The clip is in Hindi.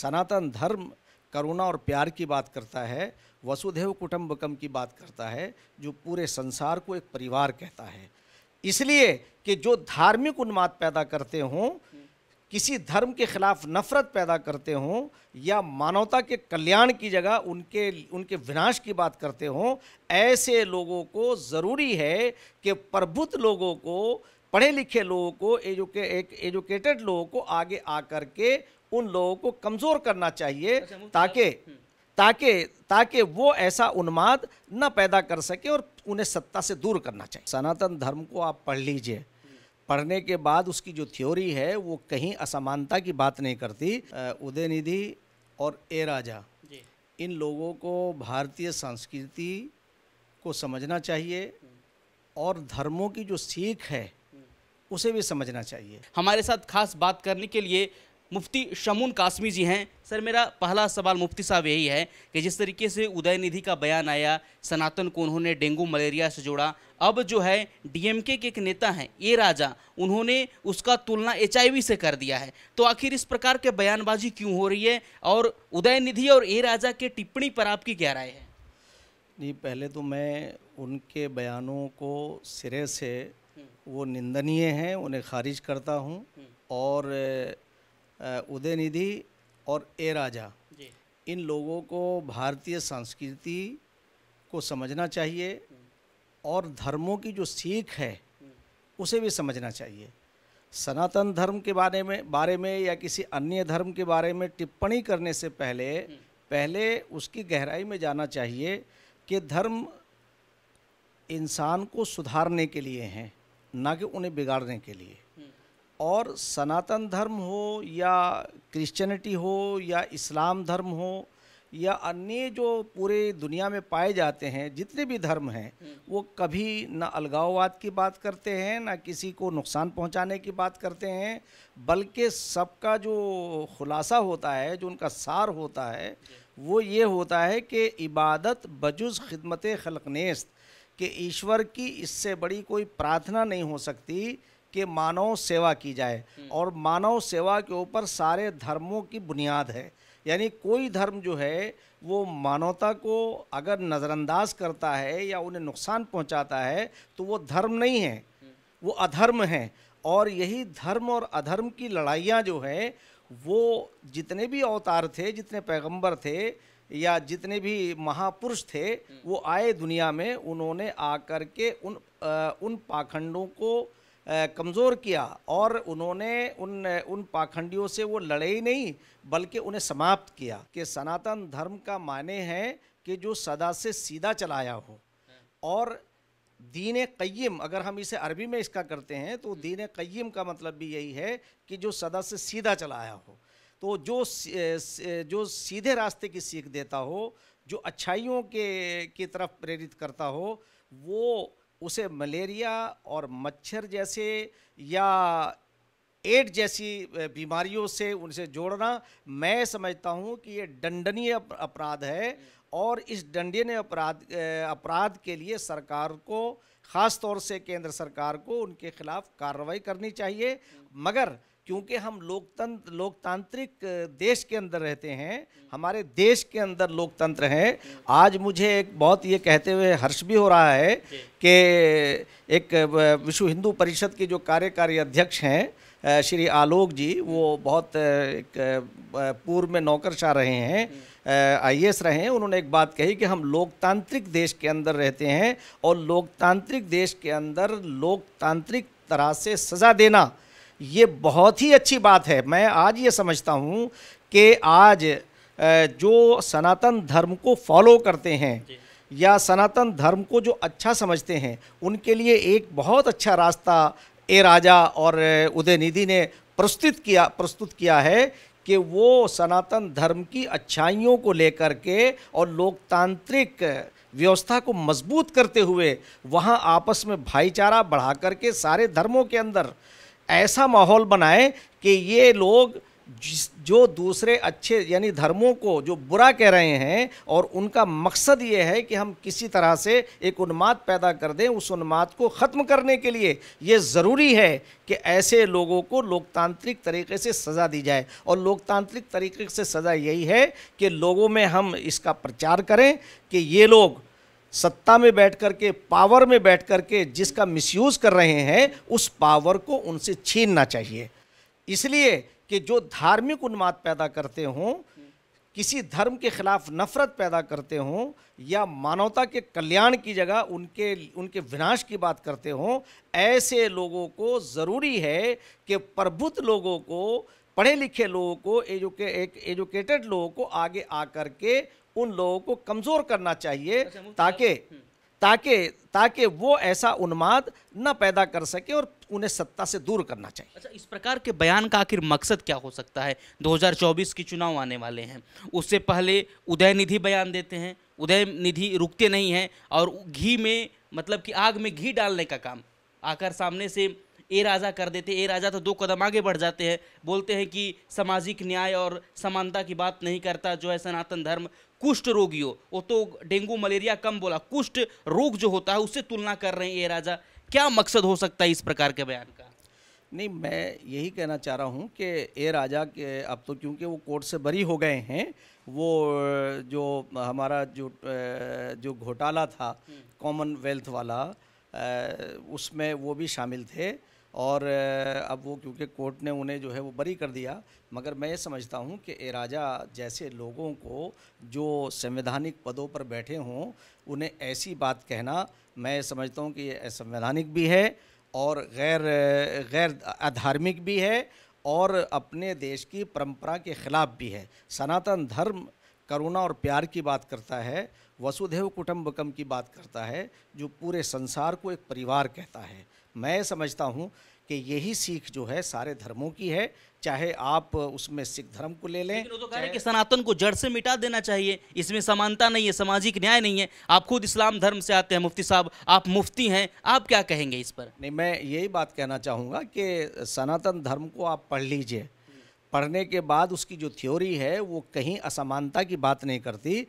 सनातन धर्म करुणा और प्यार की बात करता है वसुधेव कुटुम्बकम की बात करता है जो पूरे संसार को एक परिवार कहता है इसलिए कि जो धार्मिक उन्माद पैदा करते हों किसी धर्म के खिलाफ नफरत पैदा करते हों या मानवता के कल्याण की जगह उनके उनके विनाश की बात करते हों ऐसे लोगों को ज़रूरी है कि प्रभुत लोगों को पढ़े लिखे लोगों को एजुके एक एजुकेटेड लोगों को आगे आकर के उन लोगों को कमज़ोर करना चाहिए अच्छा, ताकि हम्म। ताकि ताकि वो ऐसा उन्माद न पैदा कर सके और उन्हें सत्ता से दूर करना चाहिए सनातन धर्म को आप पढ़ लीजिए पढ़ने के बाद उसकी जो थ्योरी है वो कहीं असमानता की बात नहीं करती उदयनिधि और ए राजा इन लोगों को भारतीय संस्कृति को समझना चाहिए हम्म। और धर्मों की जो सीख है उसे भी समझना चाहिए हमारे साथ खास बात करने के लिए मुफ्ती शमून कासमी जी हैं सर मेरा पहला सवाल मुफ्ती साहब यही है कि जिस तरीके से उदय निधि का बयान आया सनातन को उन्होंने डेंगू मलेरिया से जोड़ा अब जो है डीएमके के एक नेता हैं ए राजा उन्होंने उसका तुलना एचआईवी से कर दिया है तो आखिर इस प्रकार के बयानबाजी क्यों हो रही है और उदय निधि और ए राजा के टिप्पणी पर आपकी क्या राय है जी पहले तो मैं उनके बयानों को सिरे से वो निंदनीय हैं उन्हें खारिज करता हूँ हम्म। और उदय निधि और ए राजा इन लोगों को भारतीय संस्कृति को समझना चाहिए हम्म। और धर्मों की जो सीख है हम्म। उसे भी समझना चाहिए सनातन धर्म के बारे में बारे में या किसी अन्य धर्म के बारे में टिप्पणी करने से पहले पहले उसकी गहराई में जाना चाहिए कि धर्म इंसान को सुधारने के लिए हैं ना कि उन्हें बिगाड़ने के लिए और सनातन धर्म हो या क्रिश्चियनिटी हो या इस्लाम धर्म हो या अन्य जो पूरे दुनिया में पाए जाते हैं जितने भी धर्म हैं वो कभी ना अलगाववाद की बात करते हैं ना किसी को नुकसान पहुंचाने की बात करते हैं बल्कि सबका जो खुलासा होता है जो उनका सार होता है वो ये होता है कि इबादत बजुज खिदमत खलकनेस्त कि ईश्वर की इससे बड़ी कोई प्रार्थना नहीं हो सकती कि मानव सेवा की जाए हम्म। और मानव सेवा के ऊपर सारे धर्मों की बुनियाद है यानी कोई धर्म जो है वो मानवता को अगर नज़रअंदाज करता है या उन्हें नुकसान पहुंचाता है तो वो धर्म नहीं है हम्म। वो अधर्म है और यही धर्म और अधर्म की लड़ाइयाँ जो है वो जितने भी अवतार थे जितने पैगंबर थे या जितने भी महापुरुष थे हम्म। वो आए दुनिया में उन्होंने आकर के उन आ, उन पाखंडों को कमज़ोर किया और उन्होंने उन उन पाखंडियों से वो लड़े ही नहीं बल्कि उन्हें समाप्त किया कि सनातन धर्म का माने हैं कि जो सदा से सीधा चलाया हो हम्म। और दीन कयम अगर हम इसे अरबी में इसका करते हैं तो दीन कयम का मतलब भी यही है कि जो सदा से सीधा चला आया हो तो जो जो सीधे रास्ते की सीख देता हो जो अच्छाइयों के की तरफ प्रेरित करता हो वो उसे मलेरिया और मच्छर जैसे या एड जैसी बीमारियों से उनसे जोड़ना मैं समझता हूँ कि ये दंडनीय अपराध है और इस दंडनीय अपराध अपराध के लिए सरकार को ख़ास तौर से केंद्र सरकार को उनके खिलाफ कार्रवाई करनी चाहिए मगर क्योंकि हम लोकतंत्र लोकतांत्रिक देश के अंदर रहते हैं हमारे देश के अंदर लोकतंत्र हैं आज मुझे एक बहुत ये कहते हुए हर्ष भी हो रहा है कि एक विश्व हिंदू परिषद के जो कार्यकारी अध्यक्ष हैं श्री आलोक जी वो बहुत एक पूर्व में नौकरशाह रहे हैं आई एस रहे हैं उन्होंने एक बात कही कि हम लोकतांत्रिक देश के अंदर रहते हैं और लोकतांत्रिक देश के अंदर लोकतांत्रिक तरह से सज़ा देना ये बहुत ही अच्छी बात है मैं आज ये समझता हूँ कि आज जो सनातन धर्म को फॉलो करते हैं या सनातन धर्म को जो अच्छा समझते हैं उनके लिए एक बहुत अच्छा रास्ता ए राजा और उदयनिधि ने प्रस्तुत किया प्रस्तुत किया है कि वो सनातन धर्म की अच्छाइयों को लेकर के और लोकतांत्रिक व्यवस्था को मजबूत करते हुए वहाँ आपस में भाईचारा बढ़ा करके सारे धर्मों के अंदर ऐसा माहौल बनाए कि ये लोग जो दूसरे अच्छे यानी धर्मों को जो बुरा कह रहे हैं और उनका मकसद ये है कि हम किसी तरह से एक उन्माद पैदा कर दें उस उन्माद को ख़त्म करने के लिए ये ज़रूरी है कि ऐसे लोगों को लोकतांत्रिक तरीके से सज़ा दी जाए और लोकतांत्रिक तरीके से सज़ा यही है कि लोगों में हम इसका प्रचार करें कि ये लोग सत्ता में बैठ कर के पावर में बैठ कर के जिसका मिसयूज़ कर रहे हैं उस पावर को उनसे छीनना चाहिए इसलिए कि जो धार्मिक उन्माद पैदा करते हों किसी धर्म के खिलाफ नफरत पैदा करते हों या मानवता के कल्याण की जगह उनके उनके विनाश की बात करते हों ऐसे लोगों को ज़रूरी है कि प्रबुद्ध लोगों को पढ़े लिखे लोगों को एजुके एक एजुकेटेड लोगों को आगे आकर के उन लोगों को कमज़ोर करना चाहिए अच्छा, ताकि हम्म। ताकि ताकि वो ऐसा उन्माद न पैदा कर सके और उन्हें सत्ता से दूर करना चाहिए अच्छा इस प्रकार के बयान का आखिर मकसद क्या हो सकता है 2024 की चुनाव आने वाले हैं उससे पहले उदय निधि बयान देते हैं उदय निधि रुकते नहीं हैं और घी में मतलब कि आग में घी डालने का काम आकर सामने से ए राजा कर देते ए राजा तो दो कदम आगे बढ़ जाते हैं बोलते हैं कि सामाजिक न्याय और समानता की बात नहीं करता जो है सनातन धर्म कुष्ठ रोगियों वो तो डेंगू मलेरिया कम बोला कुष्ठ रोग जो होता है उससे तुलना कर रहे हैं ए राजा क्या मकसद हो सकता है इस प्रकार के बयान का नहीं मैं यही कहना चाह रहा हूँ कि ए राजा के अब तो क्योंकि वो कोर्ट से बरी हो गए हैं वो जो हमारा जो जो घोटाला था हम्म। कॉमनवेल्थ वाला उसमें वो भी शामिल थे और अब वो क्योंकि कोर्ट ने उन्हें जो है वो बरी कर दिया मगर मैं ये समझता हूँ कि राजा जैसे लोगों को जो संवैधानिक पदों पर बैठे हों उन्हें ऐसी बात कहना मैं समझता हूँ कि ये असंवैधानिक भी है और गैर गैर अधार्मिक भी है और अपने देश की परंपरा के ख़िलाफ़ भी है सनातन धर्म करुणा और प्यार की बात करता है वसुधैव कुटुम्बकम की बात करता है जो पूरे संसार को एक परिवार कहता है मैं समझता हूँ कि यही सीख जो है सारे धर्मों की है चाहे आप उसमें सिख धर्म को ले लें तो कि सनातन को जड़ से मिटा देना चाहिए इसमें समानता नहीं है सामाजिक न्याय नहीं है आप खुद इस्लाम धर्म से आते हैं मुफ्ती साहब आप मुफ्ती हैं आप क्या कहेंगे इस पर नहीं मैं यही बात कहना चाहूँगा कि सनातन धर्म को आप पढ़ लीजिए पढ़ने के बाद उसकी जो थ्योरी है वो कहीं असमानता की बात नहीं करती